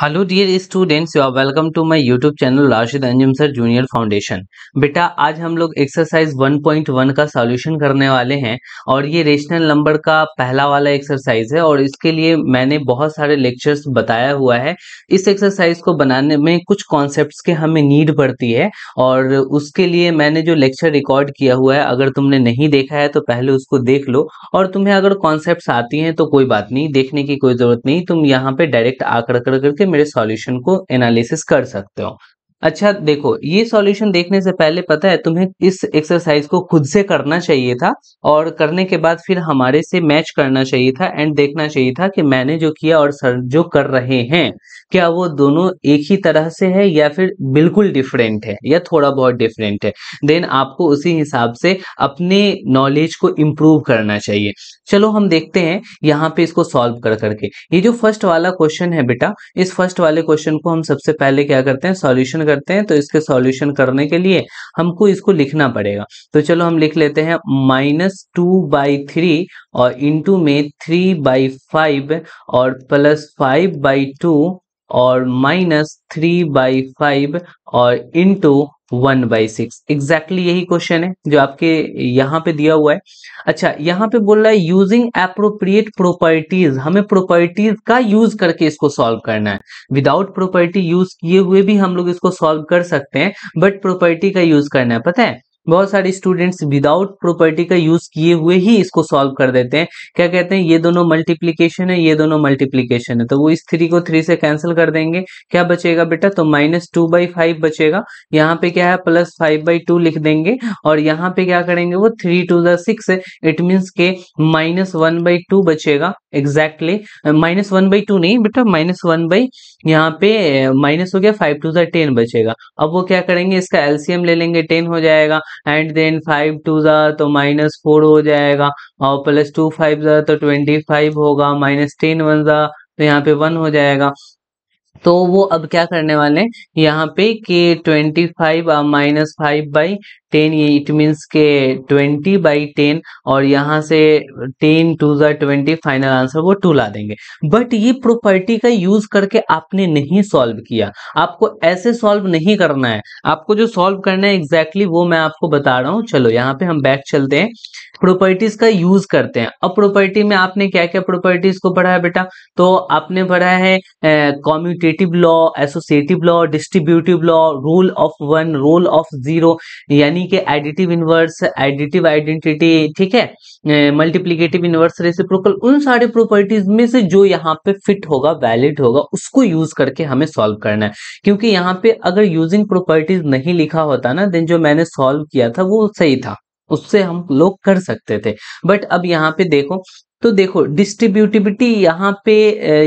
Hello dear students you are welcome to my YouTube channel Rashid Anjum sir junior foundation बेटा आज हम लोग exercise 1.1 का सॉल्यूशन करने वाले हैं और ये रेशनल नंबर का पहला वाला एक्सरसाइज है और इसके लिए मैंने बहुत सारे लेक्चर्स बताया हुआ है इस एक्सरसाइज को बनाने में कुछ कॉन्सेप्ट के हमें नीड पड़ती है और उसके लिए मैंने जो लेक्चर रिकॉर्ड किया हुआ है अगर तुमने नहीं देखा है तो पहले उसको देख लो और तुम्हें अगर कॉन्सेप्ट आती हैं तो कोई बात नहीं देखने की कोई जरूरत नहीं तुम यहाँ पे डायरेक्ट आकर कर से मेरे सॉल्यूशन को एनालिसिस कर सकते हो अच्छा देखो ये सॉल्यूशन देखने से पहले पता है तुम्हें इस एक्सरसाइज को खुद से करना चाहिए था और करने के बाद फिर हमारे से मैच करना चाहिए था एंड देखना चाहिए था कि मैंने जो किया और सर जो कर रहे हैं क्या वो दोनों एक ही तरह से है या फिर बिल्कुल डिफरेंट है या थोड़ा बहुत डिफरेंट है देन आपको उसी हिसाब से अपने नॉलेज को इम्प्रूव करना चाहिए चलो हम देखते हैं यहाँ पे इसको सॉल्व कर करके ये जो फर्स्ट वाला क्वेश्चन है बेटा इस फर्स्ट वाले क्वेश्चन को हम सबसे पहले क्या करते हैं सॉल्यूशन करते हैं तो इसके सॉल्यूशन करने के लिए हमको इसको लिखना पड़ेगा तो चलो हम लिख लेते हैं माइनस टू बाई थ्री और इंटू में थ्री बाई फाइव और प्लस फाइव बाई टू और माइनस थ्री बाई फाइव और into one by six exactly यही क्वेश्चन है जो आपके यहाँ पे दिया हुआ है अच्छा यहाँ पे बोल रहा है यूजिंग अप्रोप्रिएट प्रॉपर्टीज हमें प्रोपर्टीज का यूज करके इसको सॉल्व करना है विदाउट प्रोपर्टी यूज किए हुए भी हम लोग इसको सॉल्व कर सकते हैं बट प्रोपर्टी का यूज करना है पता है बहुत सारे स्टूडेंट्स विदाउट प्रॉपर्टी का यूज किए हुए ही इसको सॉल्व कर देते हैं क्या कहते हैं ये दोनों मल्टीप्लीकेशन है ये दोनों मल्टीप्लीकेशन है तो वो इस थ्री को थ्री से कैंसिल कर देंगे क्या बचेगा बेटा तो माइनस टू बाई फाइव बचेगा यहाँ पे क्या है प्लस फाइव बाई टू लिख देंगे और यहाँ पे क्या करेंगे वो three two the six it means के माइनस वन बाई टू बचेगा exactly minus one by two नहीं बेटा माइनस वन बाई यहाँ पे माइनस हो गया फाइव टू द टेन बचेगा अब वो क्या करेंगे इसका एल्सियम ले लेंगे टेन हो जाएगा एंड देन फाइव टू ज़ा तो माइनस फोर हो जाएगा और प्लस टू फाइव ज़ा तो ट्वेंटी फाइव होगा माइनस टेन वन ज़ा तो यहाँ पे वन हो जाएगा तो वो अब क्या करने वाले हैं यहाँ पे कि twenty five minus five by ten ये इट मीन्स के ट्वेंटी बाई टेन और यहाँ से टेन टू ज़ा ट्वेंटी फाइनल आंसर वो टू ला देंगे बट ये प्रॉपर्टी का यूज करके आपने नहीं सॉल्व किया आपको ऐसे सॉल्व नहीं करना है आपको जो सॉल्व करना है एग्जैक्टली exactly वो मैं आपको बता रहा हूँ चलो यहाँ पे हम बैक चलते हैं प्रॉपर्टीज का यूज करते हैं अब प्रॉपर्टी में आपने क्या क्या प्रॉपर्टीज को पढ़ा है बेटा तो आपने पढ़ा है commutative law associative law distributive law rule of one rule of zero यानी यानी कि एडिटिव इनवर्स एडिटिव आइडेंटिटी ठीक है मल्टीप्लीकेटिव इनवर्स रेसिप्रोकल उन सारे प्रॉपर्टीज में से जो यहाँ पे फिट होगा वैलिड होगा उसको यूज करके हमें सॉल्व करना है क्योंकि यहाँ पे अगर यूजिंग प्रॉपर्टीज नहीं लिखा होता ना देन जो मैंने सॉल्व किया था वो सही था उससे हम लोग कर सकते थे बट अब यहाँ पे देखो तो देखो डिस्ट्रीब्यूटिविटी यहाँ पे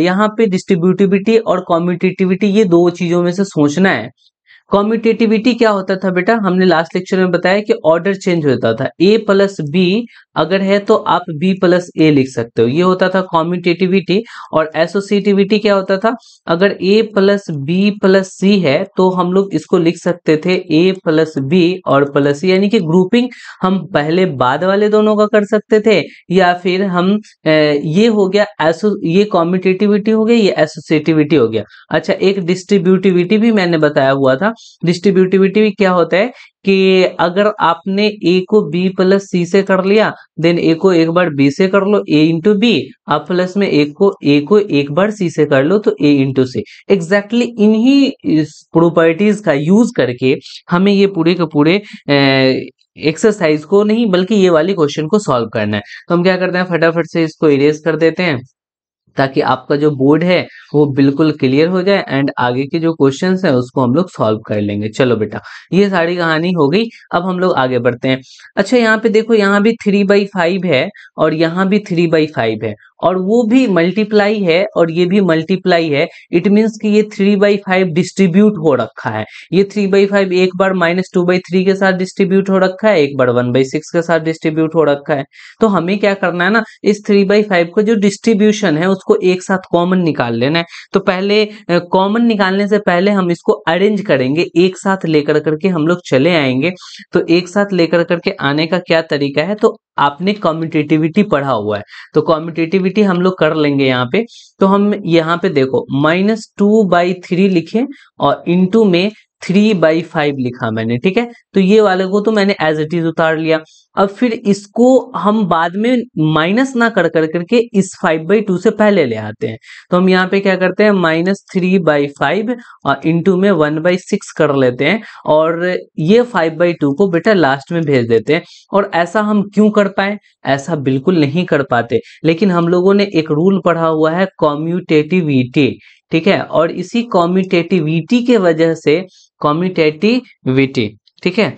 यहाँ पे डिस्ट्रीब्यूटिविटी और कॉम्पिटिटिविटी ये दो चीजों में से सोचना है कॉम्यूटेटिविटी क्या होता था बेटा हमने लास्ट लेक्चर में बताया कि ऑर्डर चेंज होता था ए प्लस बी अगर है तो आप बी प्लस ए लिख सकते हो ये होता था कॉम्यूटेटिविटी और एसोसिएटिविटी क्या होता था अगर A plus B plus C है तो हम लोग इसको लिख सकते थे ए प्लस बी और प्लस सी यानी कि ग्रुपिंग हम पहले बाद वाले दोनों का कर सकते थे या फिर हम ये हो गया एसो ये कॉम्यूटेटिविटी हो गया ये एसोसिएटिविटी हो गया अच्छा एक डिस्ट्रीब्यूटिविटी भी मैंने बताया हुआ था डिस्ट्रीब्यूटिविटी क्या होता है कि अगर आपने ए को बी प्लस सी से कर लिया देन ए को एक बार बी से कर लो ए इंटू बी आप प्लस में ए को ए को एक बार सी से कर लो तो ए इंटू सी एग्जैक्टली इन्हीं प्रॉपर्टीज का यूज करके हमें ये पूरे के पूरे एक्सरसाइज को नहीं बल्कि ये वाली क्वेश्चन को सॉल्व करना है तो हम क्या करते हैं फटाफट से इसको इरेज कर देते हैं ताकि आपका जो बोर्ड है वो बिल्कुल क्लियर हो जाए एंड आगे के जो क्वेश्चन है उसको हम लोग सॉल्व कर लेंगे चलो बेटा ये सारी कहानी हो गई अब हम लोग आगे बढ़ते हैं अच्छा यहाँ पे देखो यहाँ भी थ्री बाई फाइव है और यहाँ भी थ्री बाई फाइव है और वो भी मल्टीप्लाई है और ये भी मल्टीप्लाई है इट मीन्स कि ये थ्री बाई फाइव डिस्ट्रीब्यूट हो रखा है ये थ्री बाई फाइव एक बार माइनस टू बाई थ्री के साथ डिस्ट्रीब्यूट हो रखा है एक बार वन बाई सिक्स के साथ डिस्ट्रीब्यूट हो रखा है तो हमें क्या करना है ना इस थ्री बाई फाइव का जो डिस्ट्रीब्यूशन है उसको इसको एक साथ कॉमन निकाल लेना है तो पहले कॉमन निकालने से पहले हम इसको अरेंज करेंगे एक साथ लेकर करके हम लोग चले आएंगे तो एक साथ लेकर करके आने का क्या तरीका है तो आपने कॉम्पिटेटिविटी पढ़ा हुआ है तो कॉम्पिटेटिविटी हम लोग कर लेंगे यहाँ पे तो हम यहाँ पे देखो माइनस टू बाई थ्री लिखे और इनटू में थ्री बाई फाइव लिखा मैंने ठीक है तो ये वाले को तो मैंने एज इट इज उतार लिया अब फिर इसको हम बाद में माइनस ना कर कर करके इस फाइव बाई टू से पहले ले आते हैं तो हम यहाँ पे क्या करते हैं माइनस थ्री बाई फाइव और इंटू में वन बाई सिक्स कर लेते हैं और ये फाइव बाई टू को बेटा लास्ट में भेज देते हैं और ऐसा हम क्यों कर पाए ऐसा बिल्कुल नहीं कर पाते लेकिन हम लोगों ने एक रूल पढ़ा हुआ है कॉम्यूटेटिविटी ठीक है और इसी कॉम्यूटेटिविटी के वजह से कॉम्यूटेटिविटी ठीक है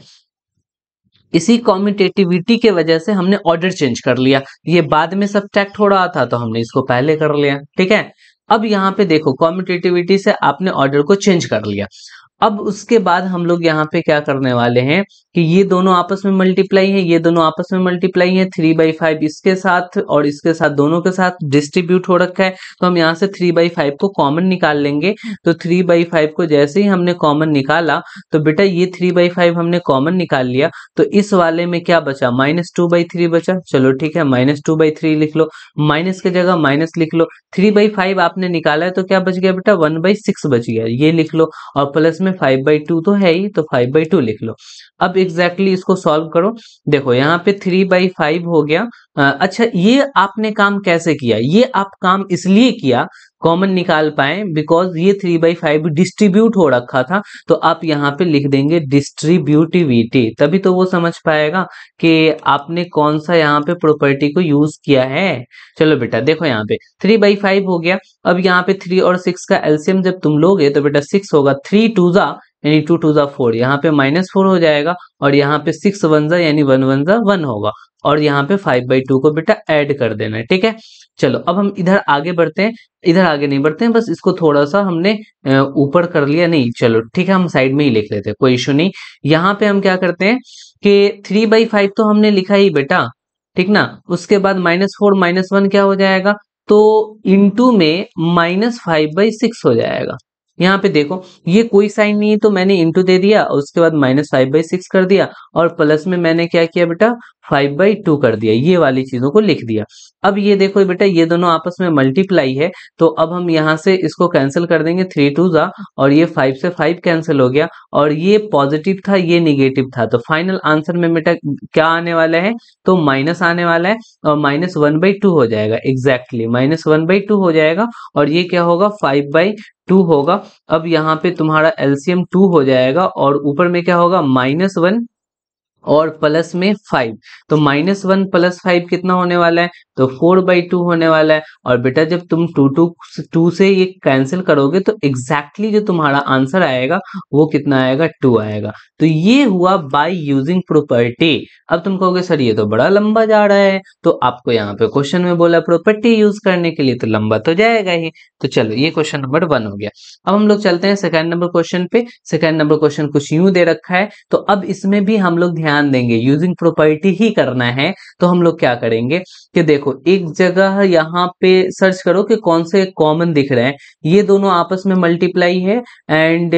इसी कॉम्यूटेटिविटी के वजह से हमने ऑर्डर चेंज कर लिया ये बाद में टैक्ट हो रहा था तो हमने इसको पहले कर लिया ठीक है अब यहाँ पे देखो कॉम्यूटेटिविटी से आपने ऑर्डर को चेंज कर लिया अब उसके बाद हम लोग यहाँ पे क्या करने वाले हैं कि ये दोनों आपस में मल्टीप्लाई है ये दोनों आपस में मल्टीप्लाई है थ्री बाई फाइव इसके साथ और इसके साथ दोनों के साथ डिस्ट्रीब्यूट हो रखा है तो हम यहाँ से थ्री बाई फाइव को कॉमन निकाल लेंगे तो थ्री बाई फाइव को जैसे ही हमने कॉमन निकाला तो बेटा ये थ्री बाई फाइव हमने कॉमन निकाल लिया तो इस वाले में क्या बचा माइनस टू बाई थ्री बचा चलो ठीक है माइनस टू बाई थ्री लिख लो माइनस की जगह माइनस लिख लो थ्री बाई फाइव आपने निकाला है तो क्या बच गया बेटा वन बाई सिक्स बच गया ये लिख लो और प्लस में में फाइव बाई टू तो है ही तो फाइव बाई टू लिख लो अब एग्जैक्टली exactly इसको सॉल्व करो देखो यहाँ पे थ्री बाई फाइव हो गया अच्छा ये आपने काम कैसे किया ये आप काम इसलिए किया कॉमन निकाल पाए बिकॉज ये थ्री बाई फाइव डिस्ट्रीब्यूट हो रखा था तो आप यहाँ पे लिख देंगे डिस्ट्रीब्यूटिविटी तभी तो वो समझ पाएगा कि आपने कौन सा यहाँ पे प्रॉपर्टी को यूज किया है चलो बेटा देखो यहाँ पे थ्री बाई फाइव हो गया अब यहाँ पे थ्री और सिक्स का एल्सियम जब तुम लोगे तो बेटा सिक्स होगा थ्री टू जा यानी टू टू जा फोर यहाँ पे माइनस फोर हो जाएगा और यहाँ पे सिक्स वन जा यानी वन वन जा वन होगा और यहाँ पे फाइव बाई टू को बेटा ऐड कर देना है ठीक है चलो अब हम इधर आगे बढ़ते हैं इधर आगे नहीं बढ़ते हैं बस इसको थोड़ा सा हमने ऊपर कर लिया नहीं चलो ठीक है हम साइड में ही लिख लेते हैं कोई इशू नहीं यहाँ पे हम क्या करते हैं कि थ्री बाई फाइव तो हमने लिखा ही बेटा ठीक ना उसके बाद माइनस फोर माइनस वन क्या हो जाएगा तो इंटू में माइनस फाइव बाई सिक्स हो जाएगा यहाँ पे देखो ये कोई साइन नहीं है तो मैंने इंटू दे दिया उसके बाद माइनस फाइव बाई सिक्स कर दिया और प्लस में मैंने क्या किया बेटा फाइव बाई टू कर दिया ये वाली चीजों को लिख दिया अब ये देखो बेटा ये दोनों आपस में मल्टीप्लाई है तो अब हम यहाँ से इसको कैंसिल कर देंगे थ्री टू जा और ये फाइव से फाइव कैंसिल हो गया और ये पॉजिटिव था ये निगेटिव था तो फाइनल आंसर में बेटा क्या आने वाला है तो माइनस आने वाला है और माइनस वन बाई टू हो जाएगा exactly minus one by two हो जाएगा और ये क्या होगा फाइव बाई टू होगा अब यहाँ पे तुम्हारा एलसीएम टू हो जाएगा और ऊपर में क्या होगा माइनस वन और प्लस में फाइव तो माइनस वन प्लस फाइव कितना होने वाला है तो फोर बाई टू होने वाला है और बेटा जब तुम टू टू टू से ये कैंसिल करोगे तो एग्जैक्टली exactly जो तुम्हारा आंसर आएगा वो कितना आएगा टू आएगा तो ये हुआ बाय यूजिंग प्रॉपर्टी अब तुम कहोगे सर ये तो बड़ा लंबा जा रहा है तो आपको यहाँ पे क्वेश्चन में बोला प्रॉपर्टी यूज करने के लिए तो लंबा तो जाएगा ही तो चलो ये क्वेश्चन नंबर वन हो गया अब हम लोग चलते हैं सेकेंड नंबर क्वेश्चन पे सेकेंड नंबर क्वेश्चन कुछ यूं दे रखा है तो अब इसमें भी हम लोग ध्यान ध्यान देंगे यूजिंग प्रॉपर्टी ही करना है तो हम लोग क्या करेंगे कि देखो एक जगह यहाँ पे सर्च करो कि कौन से कॉमन दिख रहे हैं ये दोनों आपस में मल्टीप्लाई है एंड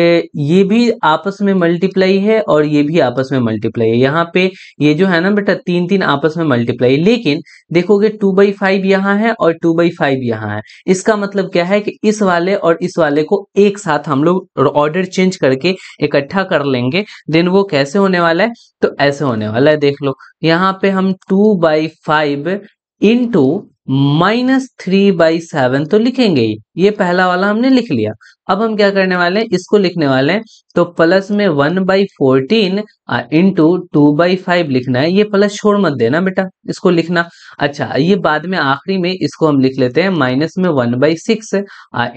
ये भी आपस में मल्टीप्लाई है और ये भी आपस में मल्टीप्लाई है यहाँ पे ये जो है ना बेटा तीन तीन आपस में मल्टीप्लाई लेकिन देखोगे टू बाई फाइव यहाँ है और टू बाई फाइव यहाँ है इसका मतलब क्या है कि इस वाले और इस वाले को एक साथ हम लोग ऑर्डर चेंज करके इकट्ठा कर लेंगे देन वो कैसे होने वाला है तो ऐसे होने वाला है देख लो यहाँ पे हम two by five into minus three by seven तो लिखेंगे ही ये पहला वाला हमने लिख लिया अब हम क्या करने वाले हैं इसको लिखने वाले हैं तो प्लस में one by fourteen into two by five लिखना है ये प्लस छोड़ मत देना बेटा इसको लिखना अच्छा ये बाद में आखिरी में इसको हम लिख लेते हैं माइनस में वन बाई सिक्स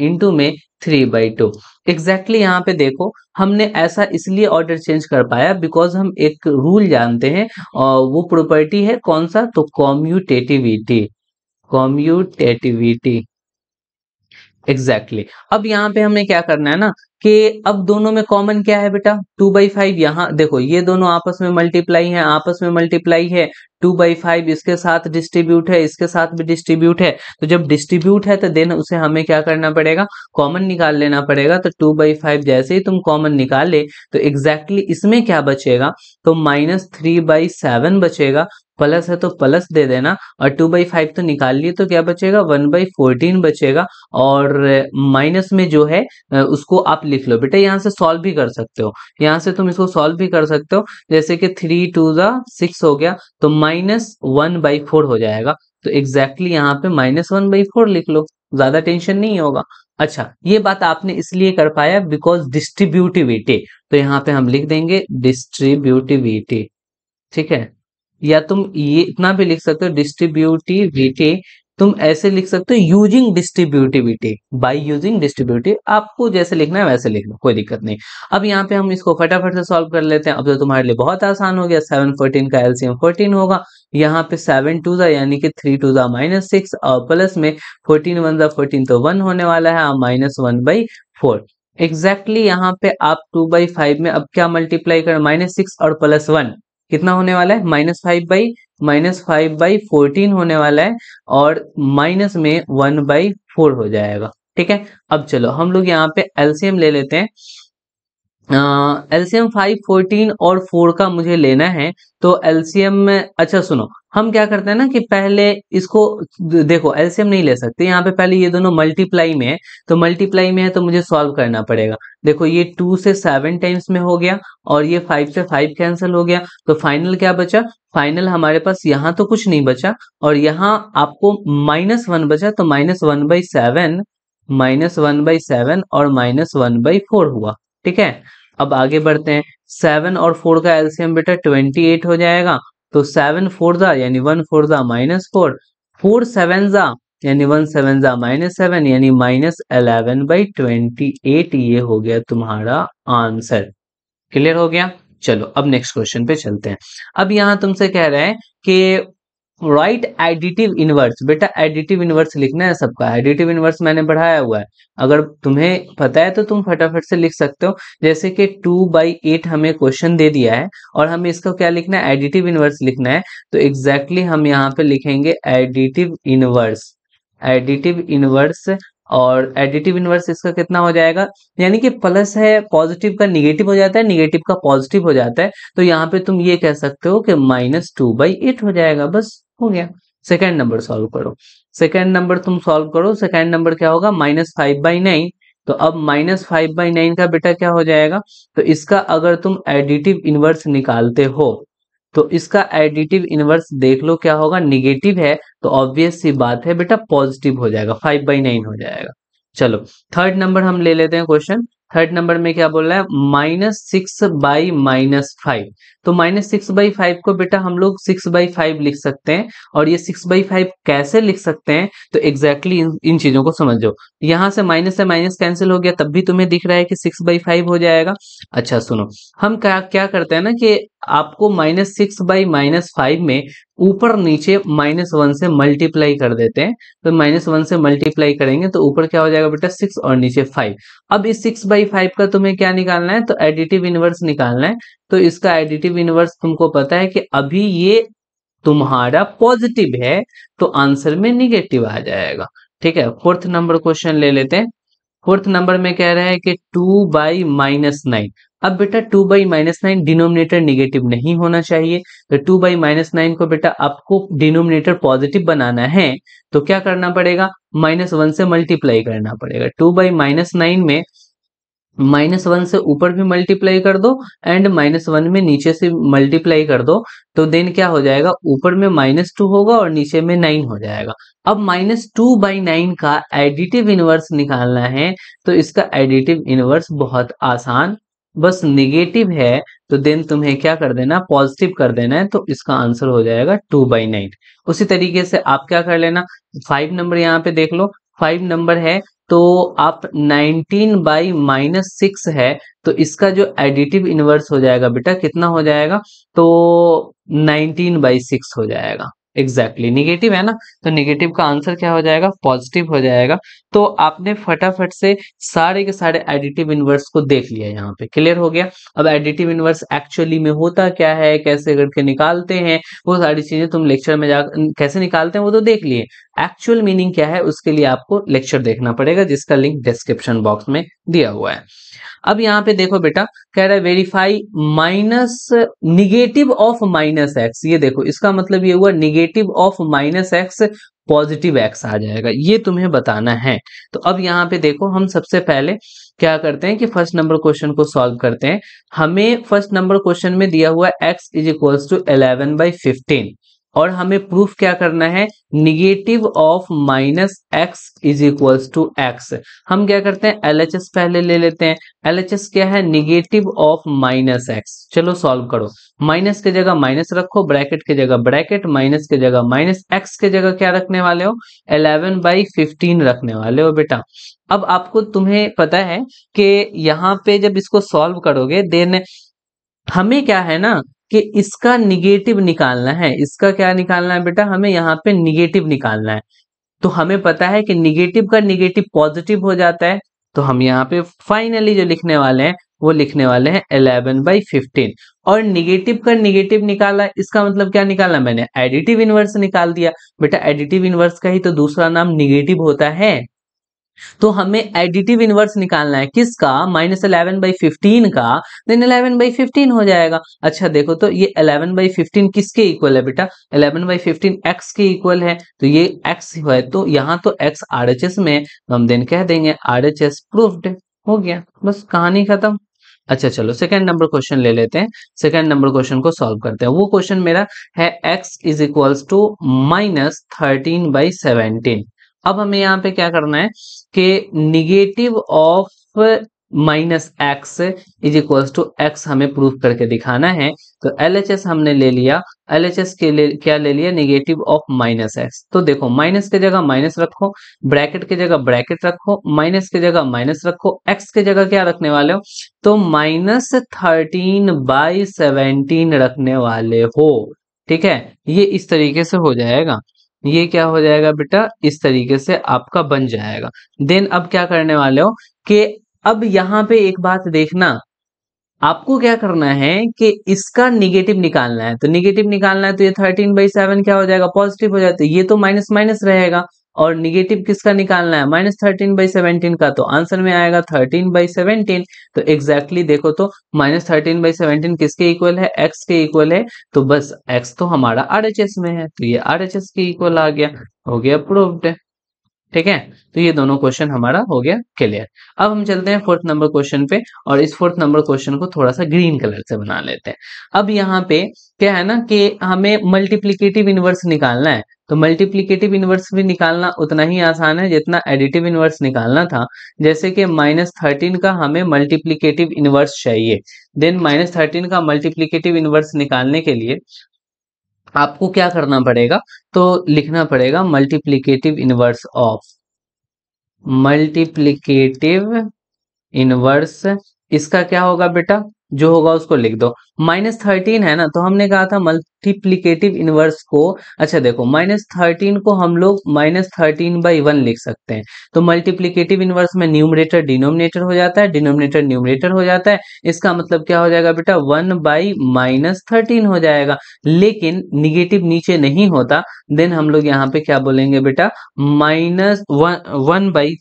इंटू में three by two exactly exactly यहाँ पे देखो हमने ऐसा इसलिए ऑर्डर चेंज कर पाया बिकॉज हम एक रूल जानते हैं और वो प्रॉपर्टी है कौन सा तो कॉम्यूटेटिविटी कॉम्यूटेटिविटी एग्जैक्टली exactly. अब यहाँ पे हमें क्या करना है ना कि अब दोनों में कॉमन क्या है बेटा टू बाई फाइव यहाँ देखो ये दोनों आपस में मल्टीप्लाई है आपस में मल्टीप्लाई है टू बाई फाइव इसके साथ डिस्ट्रीब्यूट है इसके साथ भी डिस्ट्रीब्यूट है तो जब डिस्ट्रीब्यूट है तो देन उसे हमें क्या करना पड़ेगा कॉमन निकाल लेना पड़ेगा तो टू बाई फाइव जैसे ही तुम कॉमन निकाले तो एग्जैक्टली exactly इसमें क्या बचेगा तो माइनस थ्री बाई सेवन बचेगा प्लस है तो प्लस दे देना और टू बाई फाइव तो निकाल लिए तो क्या बचेगा वन बाई फोर्टीन बचेगा और माइनस में जो है उसको आप लिख लो बेटा यहाँ से सॉल्व भी कर सकते हो यहाँ से तुम इसको सॉल्व भी कर सकते हो जैसे कि थ्री टू जा सिक्स हो गया तो माइनस वन बाई फोर हो जाएगा तो एग्जैक्टली exactly यहाँ पे माइनस वन बाई फोर लिख लो ज्यादा टेंशन नहीं होगा अच्छा ये बात आपने इसलिए कर पाया बिकॉज डिस्ट्रीब्यूटिविटी तो यहाँ पे हम लिख देंगे डिस्ट्रीब्यूटिविटी ठीक है या तुम ये इतना भी लिख सकते हो डिस्ट्रीब्यूटिविटी तुम ऐसे लिख सकते हो using distributivity by using distributive आपको जैसे लिखना है वैसे लिखना कोई दिक्कत नहीं अब यहाँ पे हम इसको फटाफट से सॉल्व कर लेते हैं अब तो तुम्हारे लिए बहुत आसान हो गया सेवन फोर्टीन का एलसीएम फोर्टीन होगा यहाँ पे सेवन टू जा यानी कि थ्री टू जा माइनस सिक्स और प्लस में फोर्टीन वन जा फोर्टीन तो वन होने वाला है minus one by four exactly यहाँ पे आप टू बाई फाइव में अब क्या मल्टीप्लाई कर माइनस सिक्स और प्लस वन कितना होने वाला है minus five by minus five by fourteen होने वाला है और माइनस में वन बाई फोर हो जाएगा ठीक है अब चलो हम लोग यहाँ पे एलसीएम ले लेते हैं एलसीएम फाइव फोर्टीन और फोर का मुझे लेना है तो एलसीएम में अच्छा सुनो हम क्या करते हैं ना कि पहले इसको देखो एलसीएम नहीं ले सकते यहाँ पे पहले ये दोनों मल्टीप्लाई में है तो मल्टीप्लाई में है तो मुझे सॉल्व करना पड़ेगा देखो ये टू से सेवन टाइम्स में हो गया और ये फाइव से फाइव कैंसिल हो गया तो फाइनल क्या बचा फाइनल हमारे पास यहाँ तो कुछ नहीं बचा और यहाँ आपको माइनस वन बचा तो minus one by seven minus one by seven और माइनस वन बाई फोर हुआ ठीक है अब आगे बढ़ते हैं सेवन और फोर का एलसीएम बेटा ट्वेंटी एट हो जाएगा तो सेवन फोरजा यानी वन फोरजा माइनस फोर फोर सेवनजा यानी वन सेवनजा माइनस सेवन यानी minus eleven by twenty eight ये हो गया तुम्हारा आंसर क्लियर हो गया चलो अब नेक्स्ट क्वेश्चन पे चलते हैं अब यहां तुमसे कह रहे हैं कि राइट एडिटिव इनवर्स बेटा एडिटिव इनवर्स लिखना है सबका एडिटिव इनवर्स मैंने बढ़ाया हुआ है अगर तुम्हें पता है तो तुम फटाफट से लिख सकते हो जैसे कि टू बाई एट हमें क्वेश्चन दे दिया है और हमें इसको क्या लिखना है एडिटिव इनवर्स लिखना है तो एग्जैक्टली exactly हम यहाँ पे लिखेंगे एडिटिव इनवर्स एडिटिव इनवर्स और एडिटिव इनवर्स इसका कितना हो जाएगा यानी कि प्लस है पॉजिटिव का निगेटिव हो जाता है निगेटिव का पॉजिटिव हो जाता है तो यहाँ पे तुम ये कह सकते हो कि माइनस टू बाई एट हो जाएगा बस हो गया सेकेंड नंबर सॉल्व करो सेकेंड नंबर तुम सॉल्व करो सेकेंड नंबर क्या होगा माइनस फाइव बाई नाइन तो अब माइनस फाइव बाई नाइन का बेटा क्या हो जाएगा तो इसका अगर तुम एडिटिव इनवर्स निकालते हो तो इसका एडिटिव इनवर्स देख लो क्या होगा निगेटिव है तो ऑब्वियस सी बात है बेटा पॉजिटिव हो जाएगा फाइव बाई नाइन हो जाएगा चलो थर्ड नंबर हम ले लेते हैं क्वेश्चन थर्ड नंबर में क्या बोल रहा है minus six by minus five तो माइनस सिक्स बाई फाइव को बेटा हम लोग सिक्स बाई फाइव लिख सकते हैं और ये सिक्स बाई फाइव कैसे लिख सकते हैं तो एग्जैक्टली exactly इन, इन चीजों को समझो यहां से माइनस से माइनस कैंसिल हो गया तब भी तुम्हें दिख रहा है कि सिक्स बाई फाइव हो जाएगा अच्छा सुनो हम क्या क्या करते हैं ना कि आपको minus six by minus five में ऊपर नीचे माइनस वन से मल्टीप्लाई कर देते हैं तो माइनस वन से मल्टीप्लाई करेंगे तो ऊपर क्या हो जाएगा बेटा सिक्स और नीचे फाइव अब इस सिक्स बाई बाई फाइव का तुम्हें क्या निकालना है तो एडिटिव इनवर्स निकालना है तो इसका एडिटिव इनवर्स तुमको पता है कि अभी ये तुम्हारा पॉजिटिव है तो आंसर में निगेटिव आ जाएगा ठीक है फोर्थ नंबर क्वेश्चन ले लेते हैं फोर्थ नंबर में कह रहा है कि टू बाई माइनस नाइन अब बेटा two by minus nine denominator negative नहीं होना चाहिए तो टू बाई माइनस नाइन को बेटा आपको डिनोमिनेटर पॉजिटिव बनाना है तो क्या करना पड़ेगा माइनस वन से मल्टीप्लाई करना पड़ेगा टू बाई माइनस नाइन में माइनस वन से ऊपर भी मल्टीप्लाई कर दो एंड माइनस वन में नीचे से मल्टीप्लाई कर दो तो देन क्या हो जाएगा ऊपर में माइनस टू होगा और नीचे में नाइन हो जाएगा अब माइनस टू बाई नाइन का एडिटिव इनवर्स निकालना है तो इसका एडिटिव इनवर्स बहुत आसान बस निगेटिव है तो देन तुम्हें क्या कर देना पॉजिटिव कर देना है तो इसका आंसर हो जाएगा टू बाई नाइन उसी तरीके से आप क्या कर लेना फाइव नंबर यहाँ पे देख लो फाइव नंबर है तो आप 19 बाई माइनस सिक्स है तो इसका जो एडिटिव इन्वर्स हो जाएगा बेटा कितना हो जाएगा तो 19 बाई सिक्स हो जाएगा एग्जैक्टली exactly. निगेटिव है ना तो निगेटिव का आंसर क्या हो जाएगा पॉजिटिव हो जाएगा तो आपने फटाफट से सारे के सारे एडिटिव इनवर्स को देख लिया यहाँ पे क्लियर हो गया अब एडिटिव इनवर्स एक्चुअली में होता क्या है कैसे करके निकालते हैं वो सारी चीजें तुम लेक्चर में जा कैसे निकालते हैं वो तो देख लिए एक्चुअल मीनिंग क्या है उसके लिए आपको लेक्चर देखना पड़ेगा जिसका लिंक डिस्क्रिप्शन बॉक्स में दिया हुआ है अब यहाँ पे देखो बेटा कह रहा है verify minus negative of minus x ये देखो इसका मतलब ये हुआ negative negative of minus x positive x आ जाएगा ये तुम्हें बताना है तो अब यहाँ पे देखो हम सबसे पहले क्या करते हैं कि फर्स्ट नंबर क्वेश्चन को सॉल्व करते हैं हमें फर्स्ट नंबर क्वेश्चन में दिया हुआ x is equals to eleven by fifteen और हमें प्रूफ क्या करना है negative of minus x is equals to x हम क्या करते हैं एल पहले ले लेते हैं एल क्या है निगेटिव ऑफ माइनस एक्स चलो सॉल्व करो माइनस की जगह माइनस रखो ब्रैकेट की जगह ब्रैकेट माइनस की जगह माइनस एक्स के जगह क्या रखने वाले हो इलेवन बाई फिफ्टीन रखने वाले हो बेटा अब आपको तुम्हें पता है कि यहाँ पे जब इसको सॉल्व करोगे देन हमें क्या है ना कि इसका निगेटिव निकालना है इसका क्या निकालना है बेटा हमें यहाँ पे निगेटिव निकालना है तो हमें पता है कि निगेटिव का निगेटिव पॉजिटिव हो जाता है तो हम यहाँ पे फाइनली जो लिखने वाले हैं वो लिखने वाले हैं इलेवन बाई फिफ्टीन और निगेटिव का निगेटिव निकाला इसका मतलब क्या निकाला मैंने एडिटिव इनवर्स निकाल दिया बेटा एडिटिव इनवर्स का ही तो दूसरा नाम निगेटिव होता है तो हमें एडिटिव इनवर्स निकालना है किसका माइनस अलेवन बाई फिफ्टीन का देन अलेवन बाई फिफ्टीन हो जाएगा अच्छा देखो तो ये अलेवन बाई फिफ्टीन किसके इक्वल है बेटा अलेवन बाई फिफ्टीन एक्स के इक्वल है तो ये एक्स है तो यहाँ तो एक्स आर में हम देन कह देंगे आर एच एस प्रूफ्ड हो गया बस कहानी खत्म अच्छा चलो सेकंड नंबर क्वेश्चन ले लेते हैं सेकंड नंबर क्वेश्चन को सॉल्व करते हैं वो क्वेश्चन मेरा है x is equals to minus thirteen by seventeen अब हमें यहाँ पे क्या करना है कि negative of minus x is equals to x हमें प्रूफ करके दिखाना है तो एल एच एस हमने ले लिया एल एच एस के लिए क्या ले लिया निगेटिव ऑफ माइनस एक्स तो देखो माइनस की जगह माइनस रखो ब्रैकेट की जगह ब्रैकेट रखो माइनस की जगह माइनस रखो एक्स की जगह क्या रखने वाले हो तो माइनस थर्टीन बाई सेवेंटीन रखने वाले हो ठीक है ये इस तरीके से हो जाएगा ये क्या हो जाएगा बेटा इस तरीके से आपका बन जाएगा देन अब क्या करने वाले हो कि अब यहाँ पे एक बात देखना आपको क्या करना है कि इसका निगेटिव निकालना है तो निगेटिव निकालना है तो ये थर्टीन बाई सेवन क्या हो जाएगा पॉजिटिव हो जाता है ये तो माइनस माइनस रहेगा और निगेटिव किसका निकालना है माइनस थर्टीन बाई सेवनटीन का तो आंसर में आएगा थर्टीन बाई सेवनटीन तो एग्जैक्टली exactly देखो तो माइनस थर्टीन बाई सेवनटीन किसके इक्वल है एक्स के इक्वल है तो बस एक्स तो हमारा आर में है तो ये आर के इक्वल आ गया हो गया प्रूव्ड ठीक है तो ये दोनों क्वेश्चन हमारा हो गया क्लियर अब हम चलते हैं फोर्थ नंबर क्वेश्चन पे और इस फोर्थ नंबर क्वेश्चन को थोड़ा सा ग्रीन कलर से बना लेते हैं अब यहाँ पे क्या है ना कि हमें मल्टीप्लीकेटिव इनवर्स निकालना है तो मल्टीप्लीकेटिव इनवर्स भी निकालना उतना ही आसान है जितना एडिटिव इनवर्स निकालना था जैसे कि माइनस थर्टीन का हमें मल्टीप्लीकेटिव इनवर्स चाहिए देन माइनस थर्टीन का मल्टीप्लीकेटिव इनवर्स निकालने के लिए आपको क्या करना पड़ेगा तो लिखना पड़ेगा multiplicative inverse of multiplicative inverse इसका क्या होगा बेटा जो होगा उसको लिख दो माइनस थर्टीन है ना तो हमने कहा था मल्टीप्लीकेटिव इनवर्स को अच्छा देखो माइनस थर्टीन को हम लोग माइनस थर्टीन बाई वन लिख सकते हैं तो मल्टीप्लीकेटिव इनवर्स में न्यूमरेटर डिनोमिनेटर हो जाता है डिनोमिनेटर न्यूमरेटर हो जाता है इसका मतलब क्या हो जाएगा बेटा वन बाई माइनस थर्टीन हो जाएगा लेकिन निगेटिव नीचे नहीं होता देन हम लोग यहाँ पे क्या बोलेंगे बेटा माइनस वन वन बाई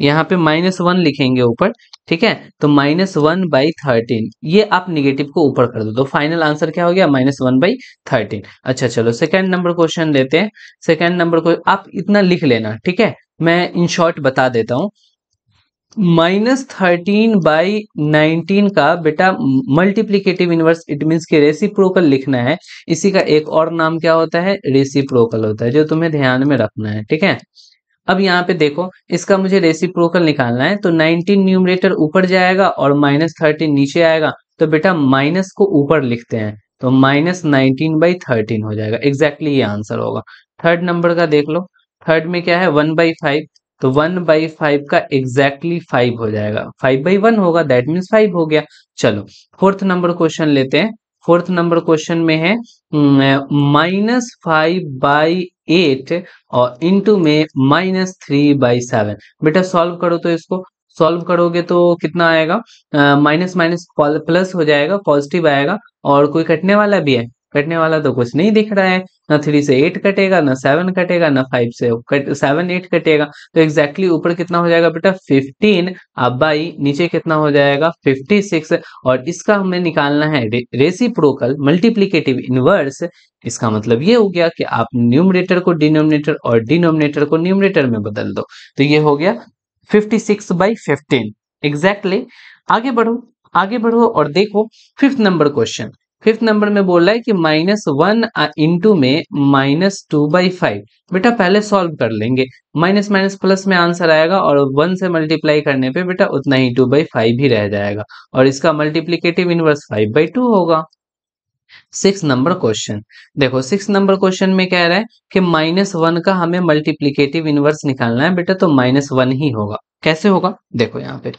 यहाँ पे माइनस वन लिखेंगे ऊपर ठीक है तो माइनस वन बाई थर्टीन ये आप निगेटिव को ऊपर कर दो तो फाइनल आंसर क्या हो गया माइनस वन बाई थर्टीन अच्छा चलो सेकेंड नंबर क्वेश्चन लेते हैं सेकेंड नंबर को आप इतना लिख लेना ठीक है मैं इन शॉर्ट बता देता हूं माइनस थर्टीन बाई नाइनटीन का बेटा मल्टीप्लीकेटिव इनवर्स इट मीन्स कि रेसिप्रोकल लिखना है इसी का एक और नाम क्या होता है रेसिप्रोकल होता है जो तुम्हें ध्यान में रखना है ठीक है अब यहाँ पे देखो इसका मुझे रेसिप्रोकल निकालना है तो 19 न्यूमरेटर ऊपर जाएगा और माइनस थर्टीन नीचे आएगा तो बेटा माइनस को ऊपर लिखते हैं तो माइनस नाइनटीन बाई थर्टीन हो जाएगा एग्जैक्टली exactly ये आंसर होगा थर्ड नंबर का देख लो थर्ड में क्या है वन बाई फाइव तो वन बाई फाइव का एग्जैक्टली exactly फाइव हो जाएगा फाइव बाई वन होगा दैट मीन्स फाइव हो गया चलो फोर्थ नंबर क्वेश्चन लेते हैं फोर्थ नंबर क्वेश्चन में है माइनस फाइव बाई एट और इंटू में माइनस थ्री बाई सेवन बेटा सॉल्व करो तो इसको सॉल्व करोगे तो कितना आएगा माइनस माइनस प्लस हो जाएगा पॉजिटिव आएगा और कोई कटने वाला भी है कटने वाला तो कुछ नहीं दिख रहा है ना थ्री से एट कटेगा ना सेवन कटेगा ना फाइव से कट सेवन एट कटेगा तो एग्जैक्टली ऊपर कितना हो जाएगा बेटा फिफ्टीन अब बाई नीचे कितना हो जाएगा फिफ्टी सिक्स और इसका हमें निकालना है रे, रेसी प्रोकल मल्टीप्लीकेटिव इनवर्स इसका मतलब ये हो गया कि आप न्यूमरेटर को डिनोमिनेटर और डिनोमिनेटर को न्यूमरेटर में बदल दो तो ये हो गया fifty six by fifteen exactly आगे बढ़ो आगे बढ़ो और देखो fifth number question fifth number में बोल रहा है कि माइनस वन इंटू में माइनस टू बाई फाइव बेटा पहले सॉल्व कर लेंगे माइनस माइनस प्लस में आंसर आएगा और वन से मल्टीप्लाई करने पे बेटा उतना ही टू बाई फाइव ही रह जाएगा और इसका multiplicative inverse five by two होगा सिक्स नंबर क्वेश्चन देखो सिक्स नंबर क्वेश्चन में कह रहा है कि माइनस वन का हमें मल्टीप्लीकेटिव इनवर्स निकालना है बेटा तो माइनस वन ही होगा कैसे होगा देखो यहाँ पे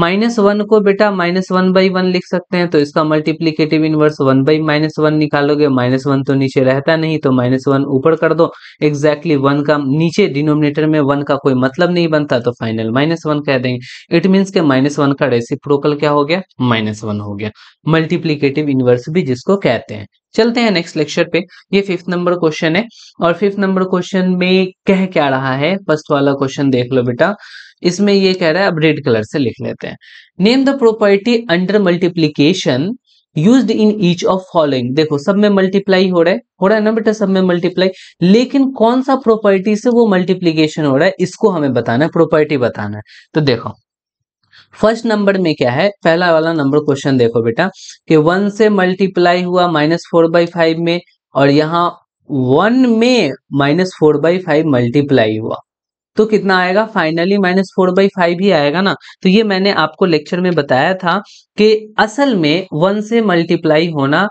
माइनस वन को बेटा माइनस वन बाई वन लिख सकते हैं तो इसका multiplicative inverse one by minus one निकालोगे माइनस वन तो नीचे रहता नहीं तो माइनस वन ऊपर कर दो एग्जैक्टली exactly वन का नीचे डिनोमिनेटर में वन का कोई मतलब नहीं बनता तो फाइनल माइनस वन कह देंगे इट मीन्स के माइनस वन का प्रोकल क्या हो गया माइनस वन हो गया मल्टीप्लीकेटिव इनवर्स भी जिसको कहते हैं चलते हैं नेक्स्ट लेक्चर पे ये फिफ्थ नंबर क्वेश्चन है और फिफ्थ नंबर क्वेश्चन में कह क्या रहा है फर्स्ट वाला क्वेश्चन देख लो बेटा इसमें ये कह रहा है अब रेड कलर से लिख लेते हैं name the property under multiplication use in each of following देखो सब में मल्टीप्लाई हो रहा है हो रहा है ना बेटा सब में मल्टीप्लाई लेकिन कौन सा प्रॉपर्टी से वो मल्टीप्लीकेशन हो रहा है इसको हमें बताना है प्रॉपर्टी बताना है तो देखो फर्स्ट नंबर में क्या है पहला वाला नंबर क्वेश्चन देखो बेटा कि वन से मल्टीप्लाई हुआ माइनस फोर बाई फाइव में और यहाँ वन में minus four by five multiply हुआ तो कितना आएगा finally minus four by five ही आएगा ना तो ये मैंने आपको लेक्चर में बताया था कि असल में वन से मल्टीप्लाई होना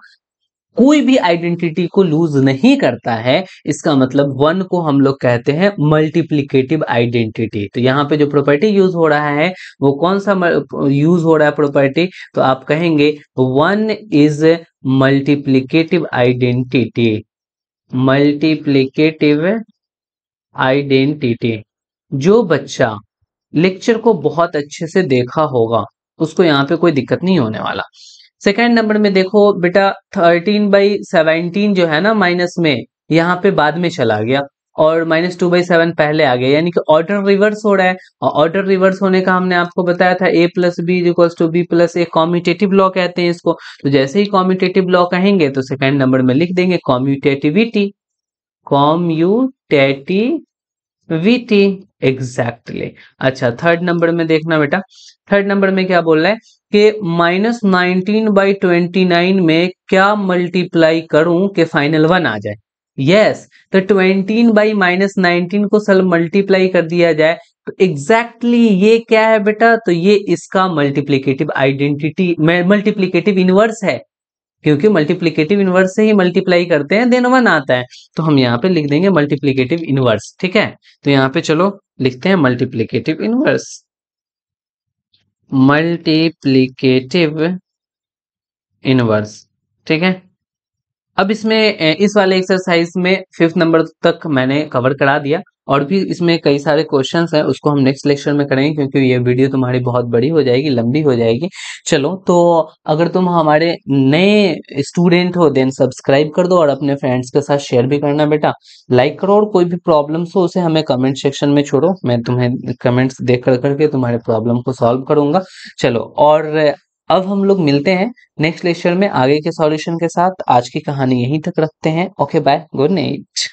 कोई भी आइडेंटिटी को लूज नहीं करता है इसका मतलब वन को हम लोग कहते हैं मल्टीप्लीकेटिव आइडेंटिटी तो यहाँ पे जो प्रॉपर्टी यूज हो रहा है वो कौन सा यूज हो रहा है प्रॉपर्टी तो आप कहेंगे one is multiplicative identity multiplicative identity जो बच्चा लेक्चर को बहुत अच्छे से देखा होगा उसको यहाँ पे कोई दिक्कत नहीं होने वाला सेकेंड नंबर में देखो बेटा थर्टीन बाई सेवनटीन जो है ना माइनस में यहाँ पे बाद में चला गया और माइनस टू बाई सेवन पहले आ गया यानी कि ऑर्डर रिवर्स हो रहा है और ऑर्डर रिवर्स होने का हमने आपको बताया था A plus B equals to B plus A commutative law कहते हैं इसको तो जैसे ही कॉम्यूटेटिव लॉ कहेंगे तो सेकेंड नंबर में लिख देंगे कॉम्यूटेटिविटी कॉम्यूटेटिविटी एग्जैक्टली exactly. अच्छा थर्ड नंबर में देखना बेटा थर्ड नंबर में क्या बोल रहा है कि minus nineteen by twenty nine में क्या मल्टीप्लाई करूं कि फाइनल वन आ जाए यस तो ट्वेंटीन बाई माइनस नाइनटीन को सल मल्टीप्लाई कर दिया जाए तो एग्जैक्टली exactly ये क्या है बेटा तो ये इसका मल्टीप्लीकेटिव आइडेंटिटी मल्टीप्लीकेटिव इनवर्स है क्योंकि मल्टीप्लीकेटिव इनवर्स से ही मल्टीप्लाई करते हैं देन वन आता है तो हम यहाँ पे लिख देंगे मल्टीप्लीकेटिव इनवर्स ठीक है तो यहाँ पे चलो लिखते हैं मल्टीप्लीकेटिव इनवर्स मल्टीप्लीकेटिव इनवर्स ठीक है अब इसमें इस वाले एक्सरसाइज में फिफ्थ नंबर तक मैंने कवर करा दिया और भी इसमें कई सारे क्वेश्चन हैं उसको हम नेक्स्ट लेक्चर में करेंगे क्योंकि ये वीडियो तुम्हारी बहुत बड़ी हो जाएगी लंबी हो जाएगी चलो तो अगर तुम हमारे नए स्टूडेंट हो देन सब्सक्राइब कर दो और अपने फ्रेंड्स के साथ शेयर भी करना बेटा लाइक करो और कोई भी प्रॉब्लम्स हो उसे हमें कमेंट सेक्शन में छोड़ो मैं तुम्हें कमेंट्स देख कर करके तुम्हारे प्रॉब्लम को सॉल्व करूंगा चलो और अब हम लोग मिलते हैं नेक्स्ट लेक्चर में आगे के सॉल्यूशन के साथ आज की कहानी यहीं तक रखते हैं ओके बाय गुड नाइट